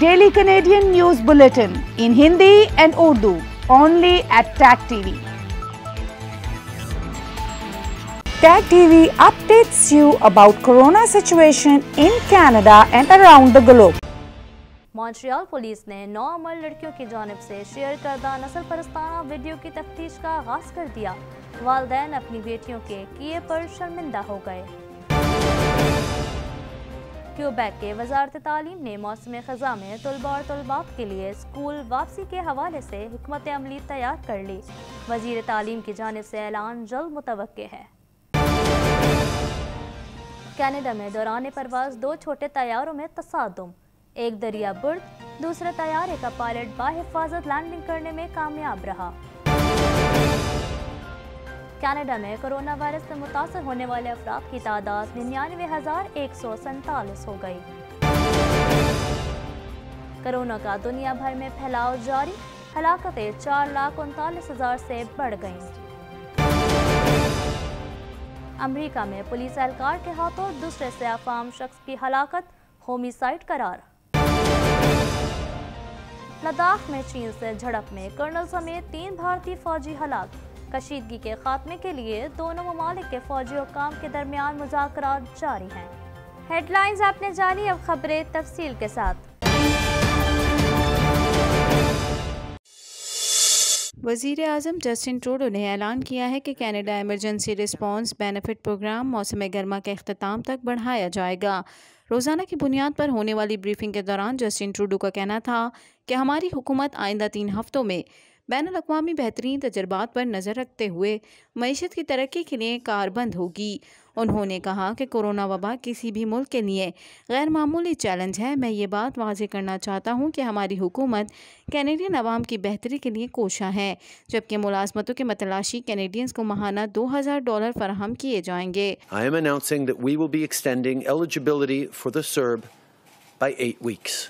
Daily Canadian news bulletin in Hindi and Urdu only at tag TV Tag TV updates you about corona situation in Canada and around the globe. Montreal police ने नौ अमर लड़कियों की जानब से share करदा नसल परस्ताना video की तफ्तीश का आगाज कर दिया वालदेन अपनी बेटियों के किए पर शर्मिंदा हो गए क्यूबैक के वजारत तालीम ने मौसम ख़जा में तलबा और तलबात के लिए स्कूल वापसी के हवाले से हमत अमली तैयार कर ली वजीर तालीम की जानब से ऐलान जल्द मुतव है कैनेडा में दौरान परवाज दो छोटे तैयारों में तसादम एक दरिया बुर्द दूसरे तैयारे का पायलट बाहिफाजत लैंडिंग करने में कामयाब रहा कैनेडा में कोरोना वायरस से मुतासर होने वाले अफराद की तादाद निन्यानवे हज़ार एक सौ सैतालीस हो गई कोरोना का दुनिया भर में फैलाव जारी हलाकतें चार लाख उनतालीस हज़ार से बढ़ गई अमरीका में पुलिस एहलकार के हाथों दूसरे से अफाम शख्स की हलाकत होमिसाइड करार लद्दाख में चीन से झड़प में कर्नल समेत तीन भारतीय फौजी हलाक कशीदगी के खात्मे के लिए दोनों ममालिक के फौजी हुकाम के दरमियान मुजाकर जारी हैं हेडलाइंस आपने जानी अब खबरें तफसील के साथ वजीर अजम जस्टिन ट्रूडो ने ऐलान किया है कि Canada emergency response benefit program मौसम गर्मा के अख्ताम तक बढ़ाया जाएगा रोज़ाना की बुनियाद पर होने वाली ब्रीफिंग के दौरान जस्टिन ट्रूडो का कहना था कि हमारी हुकूमत आइंदा तीन हफ्तों में बैन अवी बेहतरीन तजर्बात पर नज़र रखते हुए मीशत की तरक्की के लिए कारबंद होगी उन्होंने कहा कि कोरोना वबा किसी भी मुल्क के लिए गैर मामूली चैलेंज है मैं ये बात वाज करना चाहता हूँ कि हमारी हुकूमत कैनेडियन आवाम की बेहतरी के लिए कोशा है जबकि मुलाजमतों के मतलाशी कैनेडियंस को महाना दो हज़ार डॉलर फराहम किए जाएंगे I am announcing that we will be extending eligibility for the CERB by weeks.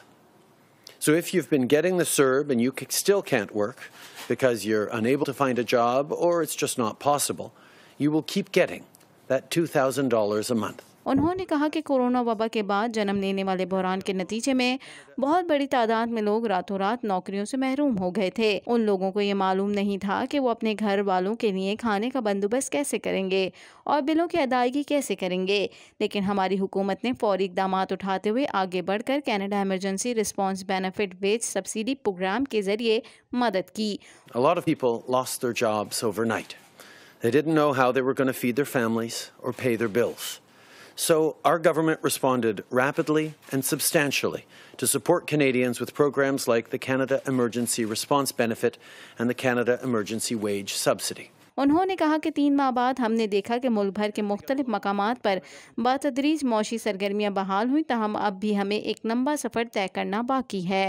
So if you've been getting the CERB and you still can't work because you're unable to find a job or it's just not possible, you will keep getting उन्होंने कहा कि corona वबा के बाद जन्म लेने वाले बहरान के नतीजे में बहुत बड़ी तादाद में लोग रातों रात नौकरियों से महरूम हो गए थे उन लोगों को ये मालूम नहीं था कि वो अपने घर वालों के लिए खाने का बंदोबस्त कैसे करेंगे और बिलों की अदायगी कैसे करेंगे लेकिन हमारी हुकूमत ने फौरी इकदाम उठाते हुए आगे बढ़कर Canada emergency response benefit wage subsidy program के जरिए मदद की A lot of people lost their jobs overnight. They didn't know how they were going to feed their families or pay their bills. So our government responded rapidly and substantially to support Canadians with programs like the Canada Emergency Response Benefit and the Canada Emergency Wage Subsidy. उन्होंने कहा कि तीन माह बाद हमने देखा कि मुल्क भर के मुख्तलिफ मकाम पर बतदरीज मौसी सरगर्मियाँ बहाल हुई तहम अब भी हमें एक लंबा सफ़र तय करना बाकी है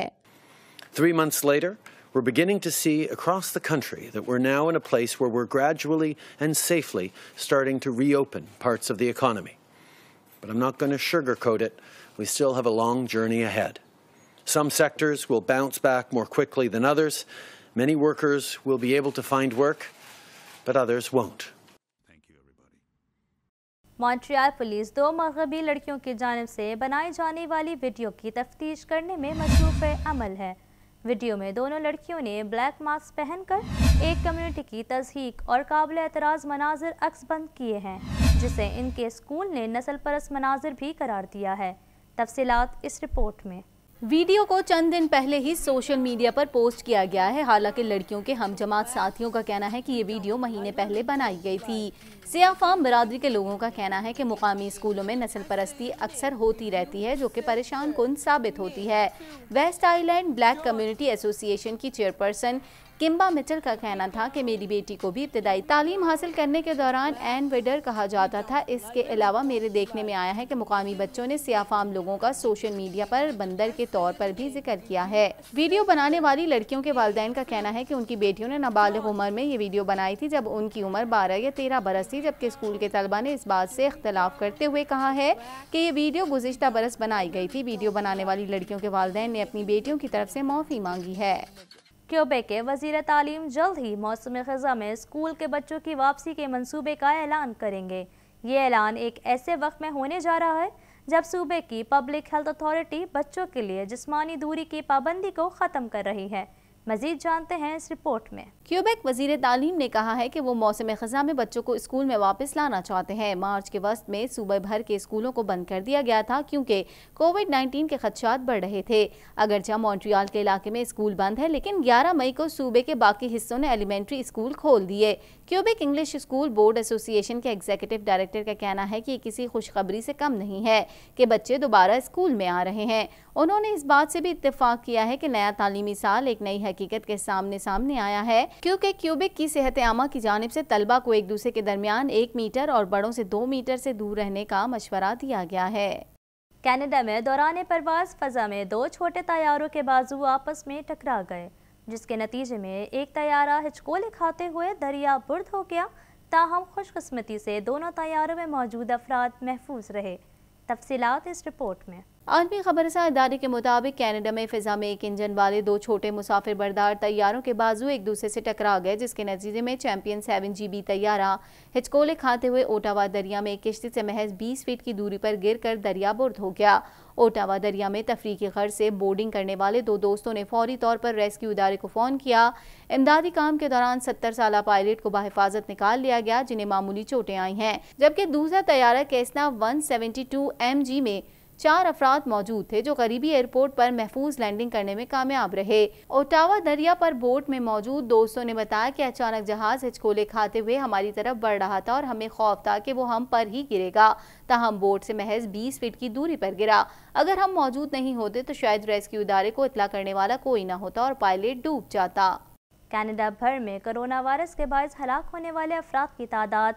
Three months later, we're beginning to see across the country that we're now in a place where we're gradually and safely starting to reopen parts of the economy. But I'm not going to sugarcoat it. We still have a long journey ahead. Some sectors will bounce back more quickly than others. Many workers will be able to find work, but others won't. Montreal police दो मगरबी लड़कियों की जानब से बनाई जाने वाली video की तफ्तीश करने में मसरूफ़ अमल है वीडियो में दोनों लड़कियों ने ब्लैक मास्क पहनकर एक कम्युनिटी की तजहीक और काबिल एतराज़ मनाजिर बंद किए हैं जिसे इनके स्कूल ने नस्ल परस्त मनाजिर भी करार दिया है तफसीत इस रिपोर्ट में वीडियो को चंद दिन पहले ही सोशल मीडिया पर पोस्ट किया गया है हालांकि लड़कियों के हम जमात साथियों का कहना है कि ये वीडियो महीने पहले बनाई गई थी सियाफाम बरदरी के लोगों का कहना है कि मुकामी स्कूलों में नस्ल परस्ती अक्सर होती रहती है जो कि परेशान कन साबित होती है West Island black community association की चेयरपर्सन किम्बा मिचल का कहना था कि मेरी बेटी को भी इब्तदाई तालीम हासिल करने के दौरान एन वेडर कहा जाता था इसके अलावा मेरे देखने में आया है कि मुकामी बच्चों ने सियाफाम लोगों का सोशल मीडिया पर बंदर के तौर पर भी जिक्र किया है वीडियो बनाने वाली लड़कियों के वालदेन का कहना है कि उनकी बेटियों ने नाबालिग उम्र में ये वीडियो बनाई थी जब उनकी उम्र बारह या तेरह बरस थी जबकि स्कूल के तलबा ने इस बात से इख्तलाफ करते हुए कहा है कि ये वीडियो गुजशत बरस बनाई गई थी वीडियो बनाने वाली लड़कियों के वालदेन ने अपनी बेटियों की तरफ से माफ़ी मांगी है क्यूबे के वजीर तालीम जल्द ही मौसम ख़ज़ा में स्कूल के बच्चों की वापसी के मंसूबे का ऐलान करेंगे ये ऐलान एक ऐसे वक्त में होने जा रहा है जब सूबे की पब्लिक हेल्थ अथॉरिटी बच्चों के लिए जिस्मानी दूरी की पाबंदी को ख़त्म कर रही है मजीद जानते हैं इस रिपोर्ट में क्यूबेक वजीर तालीम ने कहा है कि वो मौसम खजा में बच्चों को स्कूल में वापस लाना चाहते हैं मार्च के वस्त में सूबे भर के स्कूलों को बंद कर दिया गया था क्योंकि कोविड 19 के खदशात बढ़ रहे थे जहाँ मॉन्ट्रियाल के इलाके में स्कूल बंद है लेकिन 11 मई को सूबे के बाकी हिस्सों ने एलिमेंट्री स्कूल खोल दिए Quebec English school board association के एग्जीक्यूटिव डायरेक्टर का कहना है कि किसी खुशखबरी से कम नहीं है कि बच्चे दोबारा स्कूल में आ रहे हैं उन्होंने इस बात से भी इतफाक किया है कि नया तालीमी साल एक नई हकीकत के सामने सामने आया है क्योंकि क्यूबिक की सेहत आमा की जानब से तलबा को एक दूसरे के दरमियान एक मीटर और बड़ों से दो मीटर से दूर रहने का मशवरा दिया गया है कनाडा में दौरान परवास फ़जा में दो छोटे तैयारों के बाजू आपस में टकरा गए जिसके नतीजे में एक तैयारा हिचकोले खाते हुए दरिया बुर्द हो गया ताहम खुशकस्मती से दोनों तैयारों में मौजूद अफराद महफूज रहे तफसीत इस रिपोर्ट में आलमी खबरसा इदारे के मुताबिक कैनेडा में फ़िज़ा में एक इंजन वाले दो छोटे मुसाफिर बरदार तैयारों के बाजू एक दूसरे से टकरा गए जिसके नतीजे में चैंपियन सेवन जी बी तैयारा हिचकोले खाते हुए ओटावा दरिया में किश्ती से महज 20 फीट की दूरी पर गिर कर दरिया बुर्द हो गया ओटावा दरिया में तफरीकी गर्ज से बोर्डिंग करने वाले दो दोस्तों ने फौरी तौर पर रेस्क्यू इदारे को फ़ोन किया इमदादी काम के दौरान सत्तर साल पायलट को बाहिफाजत निकाल लिया गया जिन्हें मामूली चोटें आई हैं जबकि दूसरा तैयारा Cessna one seventy two M G में चार अफराद मौजूद थे जो करीबी एयरपोर्ट पर महफूज लैंडिंग करने में कामयाब रहे ओटावा दरिया पर बोट में मौजूद दोस्तों ने बताया कि अचानक जहाज हिचकोले खाते हुए हमारी तरफ बढ़ रहा था और हमें खौफ था कि वो हम पर ही गिरेगा ताहम बोट से महज 20 फीट की दूरी पर गिरा अगर हम मौजूद नहीं होते तो शायद रेस्क्यू इदारे को इतला करने वाला कोई ना होता और पायलट डूब जाता कैनेडा भर में कोरोना वायरस के बायस हलाक होने वाले अफराद की तादाद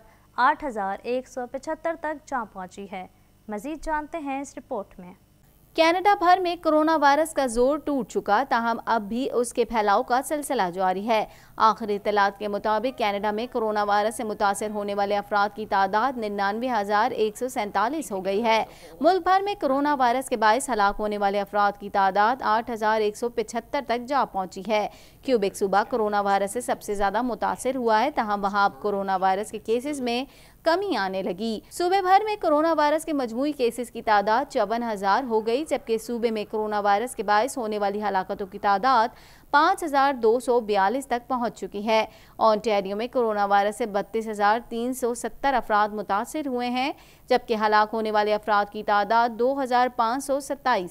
आठ तक जा पहुंची है मजीद जानते हैं इस रिपोर्ट में कनाडा भर में कोरोना वायरस का जोर टूट चुका ताहम अब भी उसके फैलाव का सिलसिला जारी है आखिरी इतलात के मुताबिक कनाडा में कोरोना वायरस से मुतासर होने वाले अफराद की तादाद निन्यानवे हज़ार एक सौ सैंतालीस हो गई है मुल्क भर में कोरोना वायरस के बायस हलाक होने वाले अफराद की तादाद आठ हज़ार एक सौ पिछहत्तर तक जा पहुँची है क्यूबिक सूबा कोरोना वायरस से सबसे ज़्यादा मुतासर हुआ है तहम वहाँ अब कोरोना वायरस के केसेज में कमी आने लगी सूबे भर में कोरोना वायरस के मजमू केसेस की तादाद चौवन हजार हो गई जबकि सूबे में कोरोना वायरस के बायस होने वाली हलाकतों की तादाद 5,242 तक पहुंच चुकी है ऑन्टेरियो में कोरोना वायरस से बत्तीस अफराद मुतासर हुए हैं जबकि हलाक होने वाले अफराद की तादाद दो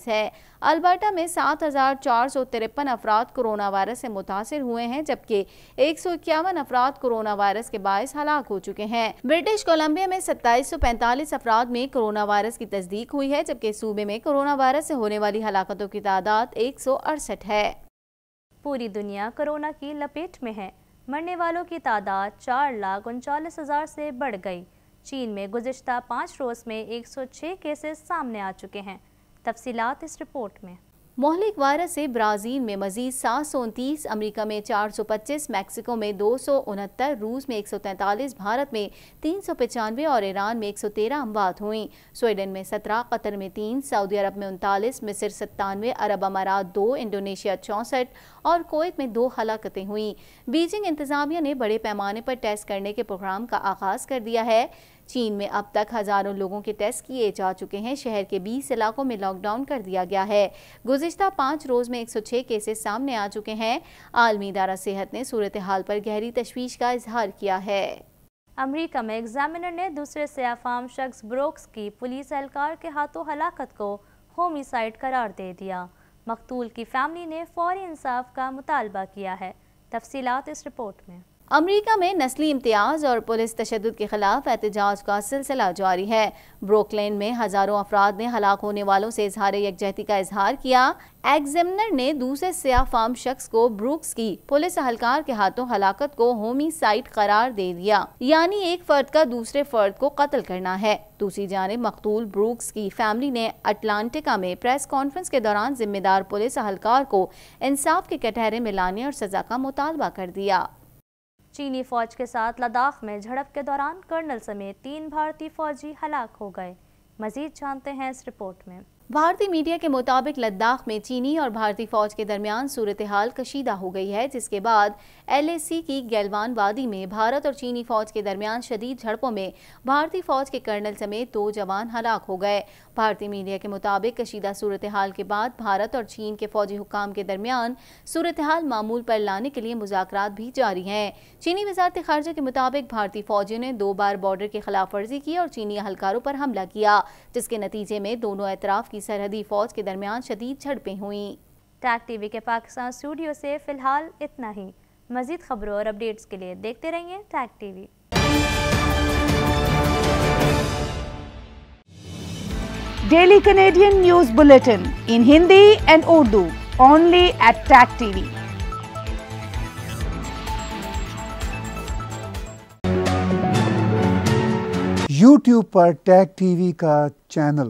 है अल्बर्टा में सात अफराद कोरोना वायरस से मुतासर हुए हैं जबकि एक अफराद कोरोना वायरस के बायस हलाक हो चुके हैं ब्रिटिश कोलंबिया में सत्ताईस अफराद में कोरोना वायरस की तस्दीक हुई है जबकि सूबे में कोरोना वायरस से होने वाली हलाकतों की तादाद एक है पूरी दुनिया कोरोना की लपेट में है मरने वालों की तादाद चार लाख उनचालीस हज़ार से बढ़ गई चीन में गुजशत पाँच रोज़ में 106 केसेस सामने आ चुके हैं तफसीत इस रिपोर्ट में मोहलिक वायरस से ब्राज़ील में मजीद सात सौ उनतीस अमरीका में चार सौ पच्चीस मैक्सिको में दो सौ उनहत्तर रूस में एक सौ तैंतालीस भारत में तीन सौ पचानवे और ईरान में एक सौ तेरह अमवात हुई स्वीडन में सत्रह कतर में तीन सऊदी अरब में उनतालीस मिस्र सत्तानवे अरब अमारात दो इंडोनेशिया चौंसठ और कोत में दो हलाकतें हुई बीजिंग इंतजामिया ने बड़े पैमाने पर टेस्ट करने के प्रोग्राम का आगाज़ कर दिया है चीन में अब तक हजारों लोगों के टेस्ट किए जा चुके हैं शहर के 20 इलाकों में लॉकडाउन कर दिया गया है गुजशत पाँच रोज में 106 केसेस सामने आ चुके हैं आलमी इदारा सेहत ने सूरत हाल पर गहरी तशवीश का इजहार किया है अमरीका में एग्जामिनर ने दूसरे सयाफाम शख्स ब्रोक्स की पुलिस एहलकार के हाथों हलाकत को होमिसाइड करार दे दिया मकतूल की फैमिली ने फौरी इंसाफ का मुतालबा किया है तफसीत इस रिपोर्ट में अमेरिका में नस्ली इम्तियाज और पुलिस तशद के खिलाफ एहतजाज का सिलसिला जारी है ब्रोकलैंड में हजारों अफराद ने हलाक होने वालों से इजहार यकजहती का इजहार किया एग्जामिनर ने दूसरे सिया फार्म शख्स को ब्रूक्स की पुलिस अहलकार के हाथों हलाकत को होमी साइट करार दे दिया यानी एक फर्द का दूसरे फर्द को कत्ल करना है दूसरी जानब मकतूल ब्रूक्स की फैमिली ने अटलांटिका में प्रेस कॉन्फ्रेंस के दौरान जिम्मेदार पुलिस अहलकार को इंसाफ के कटहरे में लाने और सजा का मुतालबा कर दिया चीनी फौज के साथ लद्दाख में झड़प के दौरान कर्नल समेत तीन भारतीय फौजी हलाक हो गए मजीद जानते हैं इस रिपोर्ट में भारतीय मीडिया के मुताबिक लद्दाख में चीनी और भारतीय फौज के दरमियान सूरत हाल कशीदा हो गई है जिसके बाद एलएसी की गैलवान वादी में भारत और चीनी फौज के दरमियान शदीद झड़पों में भारतीय फौज के कर्नल समेत दो जवान हलाक हो गए भारतीय मीडिया के मुताबिक कशीदा सूरत हाल के बाद भारत और चीन के फौजी हुकाम के दरमियान सूरत हाल मामूल पर लाने के लिए मुजाकर भी जारी हैं चीनी वजारत खारजा के मुताबिक भारतीय फौजियों ने दो बार बॉर्डर की खिलाफ वर्जी की और चीनी अहलकारों पर हमला किया जिसके नतीजे में दोनों एतराफ़ की सरहदी फौज के दरमियान शदीद झड़पें हुई टैक टीवी के पाकिस्तान स्टूडियो से फ़िलहाल इतना ही मज़ीद खबरों और अपडेट्स के लिए देखते रहिए tag TV daily Canadian news bulletin in Hindi and Urdu only at tag TV YouTube पर टैग टीवी का चैनल